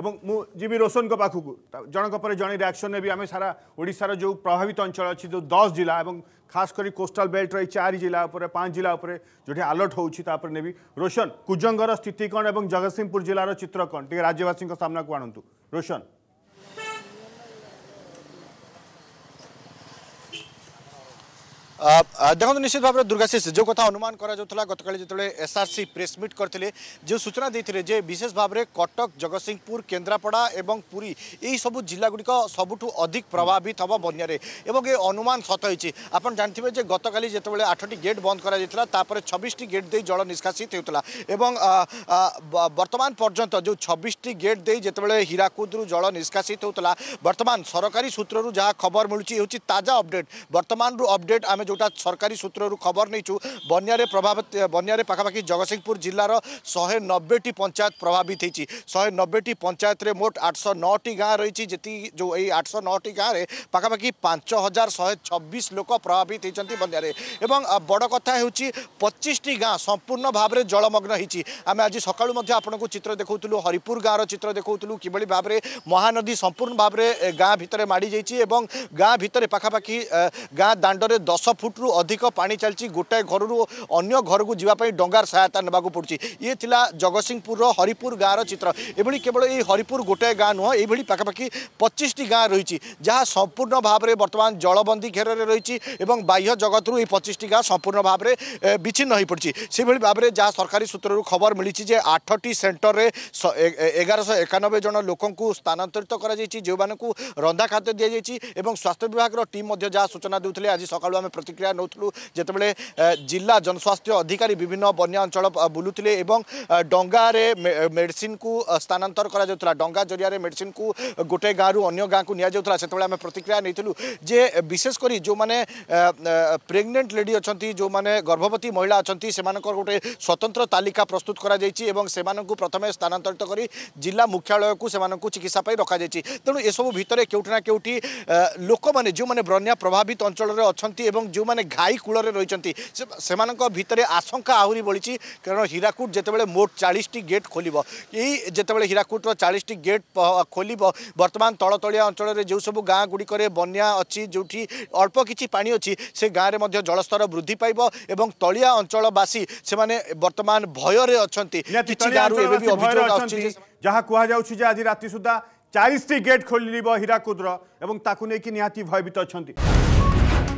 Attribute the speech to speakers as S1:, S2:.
S1: এবং মু ଯିବି ରୋଶନଙ୍କ ପାଖକୁ ଜଣଙ୍କ ପରେ ଜଣେ ରିଆକ୍ସନ୍ ନେବି ଆମେ ସାରା ଓଡ଼ିଶାର ଯେଉଁ ପ୍ରଭାବିତ ଅଞ୍ଚଳ ଅଛି ଯେଉଁ ଦଶ ଜିଲ୍ଲା ଏବଂ ଖାସ୍ କରି କୋଷ୍ଟାଲ ବେଲ୍ଟର ଏଇ ଚାରି ଜିଲ୍ଲା ଉପରେ ପାଞ୍ଚ ଜିଲ୍ଲା ଉପରେ ଯେଉଁଠି ଆଲର୍ଟ ହେଉଛି ତାପରେ ନେବି ରୋଶନ କୁଜଙ୍ଗର ସ୍ଥିତି କ'ଣ ଏବଂ ଜଗତସିଂହପୁର ଜିଲ୍ଲାର ଚିତ୍ର କ'ଣ ଟିକେ ରାଜ୍ୟବାସୀଙ୍କ ସାମ୍ନାକୁ ଆଣନ୍ତୁ ରୋଶନ
S2: দেখুন নিশ্চিত ভাবে দুর্গাশিষ যে কথা অনুমান করা যাওয়া গতকাল যেত এসআরসি প্রেস মিট করে যে সূচনা দিয়ে যে বিশেষ ভাবে কটক জগৎসিংপুর কেন্দ্রাপড়া এবং পুরী এই সবু জেলাগুড়ি সবুঠু অধিক প্রভাবিত হব বন্যার এবং এই অনুমান সত হয়েছে আপনার জানিবে যে গতকাল যেত আঠটি গেট বন্ধ করা যাই তাপরে ছবিশটি গেট দিয়ে জল নিষ্কাশিত হয়েছিল এবং বর্তমান পর্যন্ত যে ছবিশটি গেট দিয়ে যেত হীরাকুদ্রু জল নিষ্কাশিত হয়েছিল বর্তমান সরকারি সূত্রর যা খবর মিলুচি হচ্ছে তাজা অপডেট বর্তমান অপডেট আমি सरकारी सूत्रु खबर नै बन्भा बन् जगतसिंहपुर जिल्ला शहे नब्बे टी पञ्चायत प्रभावित हुन्छ शे नब्बे पञ्चायतले मोट आठश नाँ र जो आठश नाँ र पाखि पाँच हजार शे लोक प्रभावित हुन्छ बन् बड कथा पचिसी गाँ भाव भावर जलमग्न आज सकालुमा चित्र देखाउँ हरिपुर गाँ र चितु किभरि भावर महानदी सम्पूर्ण भावर गाँभि भित्र माडि गाँ भरखि गाँ दाण्डर दस फुट्रु अधिक पा चलती गोटाए घर अगर घर को जावाई डंगार सहायता नाक पड़ी ये था जगत सिंहपुर हरिपुर गाँव रित्र एभली केवल ये हरिपुर गोटाए गाँ नुह यही पाखापाखि पचिशटी गाँ रही जहाँ संपूर्ण भाव में बर्तमान जलबंदी घेर में रही बाह्य जगत रू पचिश गाँ संपूर्ण भाव में विच्छिन्न हो पड़ी से भाव में जहाँ सरकारी सूत्र खबर मिली जे आठटी सेन्टर में एगारश एकानबे जन लोक स्थानांतरित कर रंधा खाद्य दि जा स्वास्थ्य विभाग टीम जहाँ सूचना दूसरे आज सका प्रतिक्रिया नउँ जनस्वास्थ्य अधिकारी विभिन्न वन्याल बुलुले ए डे मेडिसनको स्थानान्तरेला डा ज मेडिसनको गोटे गाँ रु अन्य गाँकला प्रतिक्रिया नै ज विशेषकरी जो म प्रेग्नेन्ट लेडी अनि जो मैले गर्भवती महिला अहिले समा गोटे स्वतंत्र तालिका प्रस्तुत गरिमा प्रथम स्थानान्तरित जिल्ला मुख्यालयको चिकित्सा रकु एसबु भित्र केही न केही लोक मैले जो बन्या प्रभावित अञ्चल अहिले ଯେଉଁମାନେ ଘାଇ କୂଳରେ ରହିଛନ୍ତି ସେମାନଙ୍କ ଭିତରେ ଆଶଙ୍କା ଆହୁରି ବଢ଼ିଛି କାରଣ ହୀରାକୁଦ ଯେତେବେଳେ ମୋଟ ଚାଳିଶଟି ଗେଟ୍ ଖୋଲିବ ଏଇ ଯେତେବେଳେ ହୀରାକୁଦର ଚାଳିଶଟି ଗେଟ୍ ଖୋଲିବ ବର୍ତ୍ତମାନ ତଳତଳିଆ ଅଞ୍ଚଳରେ ଯେଉଁ ସବୁ ଗାଁ ଗୁଡ଼ିକରେ ବନ୍ୟା ଅଛି ଯେଉଁଠି ଅଳ୍ପ କିଛି ପାଣି ଅଛି ସେ ଗାଁରେ ମଧ୍ୟ ଜଳସ୍ତର ବୃଦ୍ଧି ପାଇବ ଏବଂ ତଳିଆ ଅଞ୍ଚଳବାସୀ ସେମାନେ ବର୍ତ୍ତମାନ ଭୟରେ ଅଛନ୍ତି କିଛି ଗାଁରୁ ଏବେ ବି ଅଭିଯୋଗ ଆସୁଛି
S1: ଯାହା କୁହାଯାଉଛି ଯେ ଆଜି ରାତି ସୁଦ୍ଧା ଚାଳିଶଟି ଗେଟ୍ ଖୋଲିବ ହୀରାକୁଦର ଏବଂ ତାକୁ ନେଇକି ନିହାତି ଭୟଭୀତ ଅଛନ୍ତି